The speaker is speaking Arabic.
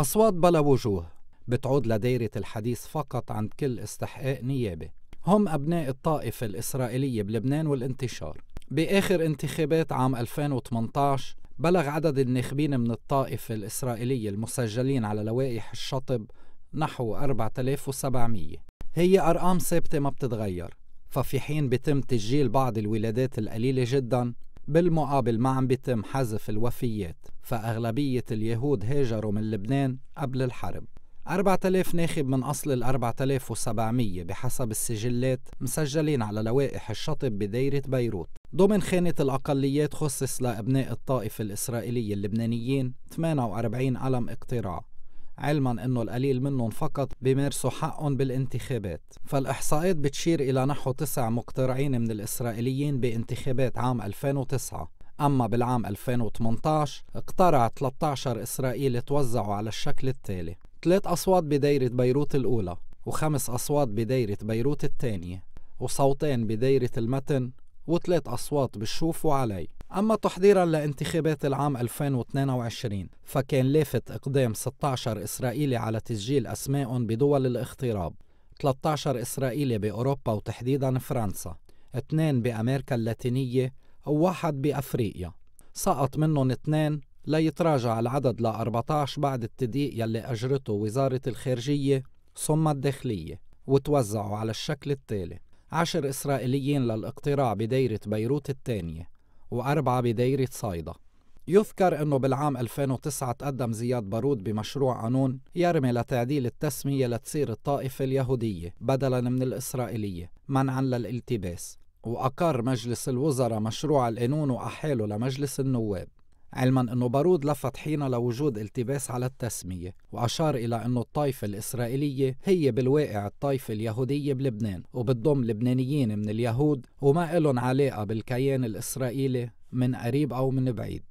أصوات بلا وجوه بتعود لدايرة الحديث فقط عند كل استحقاق نيابي هم أبناء الطائفة الإسرائيلية بلبنان والانتشار بآخر انتخابات عام 2018 بلغ عدد الناخبين من الطائفة الإسرائيلية المسجلين على لوائح الشطب نحو 4700 هي أرقام ثابتة ما بتتغير ففي حين بتم تسجيل بعض الولادات القليلة جدا بالمقابل ما عم بيتم حذف الوفيات فأغلبية اليهود هاجروا من لبنان قبل الحرب 4000 ناخب من أصل ال 4700 بحسب السجلات مسجلين على لوائح الشطب بدايرة بيروت ضمن خانة الأقليات خصص لأبناء الطائفة الإسرائيلية اللبنانيين 48 قلم اقتراع علما أنه القليل منهم فقط بيمارسوا حقهم بالانتخابات فالإحصاءات بتشير إلى نحو تسع مقترعين من الإسرائيليين بانتخابات عام 2009 أما بالعام 2018 اقترع 13 إسرائيلي توزعوا على الشكل التالي ثلاث أصوات بدايرة بيروت الأولى وخمس أصوات بدايرة بيروت الثانية وصوتين بدايرة المتن وثلاث أصوات بالشوف وعلي أما تحضيرا لانتخابات العام 2022 فكان لافت إقدام 16 إسرائيلي على تسجيل أسماء بدول الاغتراب 13 إسرائيلي بأوروبا وتحديدا فرنسا اثنين بأمريكا اللاتينية وواحد بأفريقيا سقط منهم اثنين ليتراجع العدد ل 14 بعد التضييق يلي أجرته وزارة الخارجية ثم الداخلية وتوزعوا على الشكل التالي عشر إسرائيليين للاقتراع بدايرة بيروت الثانية وأربعة بدايرة صايدة يذكر أنه بالعام 2009 تقدم زياد بارود بمشروع قانون يرمي لتعديل التسمية لتصير الطائفة اليهودية بدلا من الإسرائيلية منعا للالتباس وأقر مجلس الوزراء مشروع القانون وأحاله لمجلس النواب علما أنه بارود لفت حين لوجود التباس على التسمية وأشار إلى أن الطائفة الإسرائيلية هي بالواقع الطائفة اليهودية بلبنان وبتضم لبنانيين من اليهود وما إلهم علاقة بالكيان الإسرائيلي من قريب أو من بعيد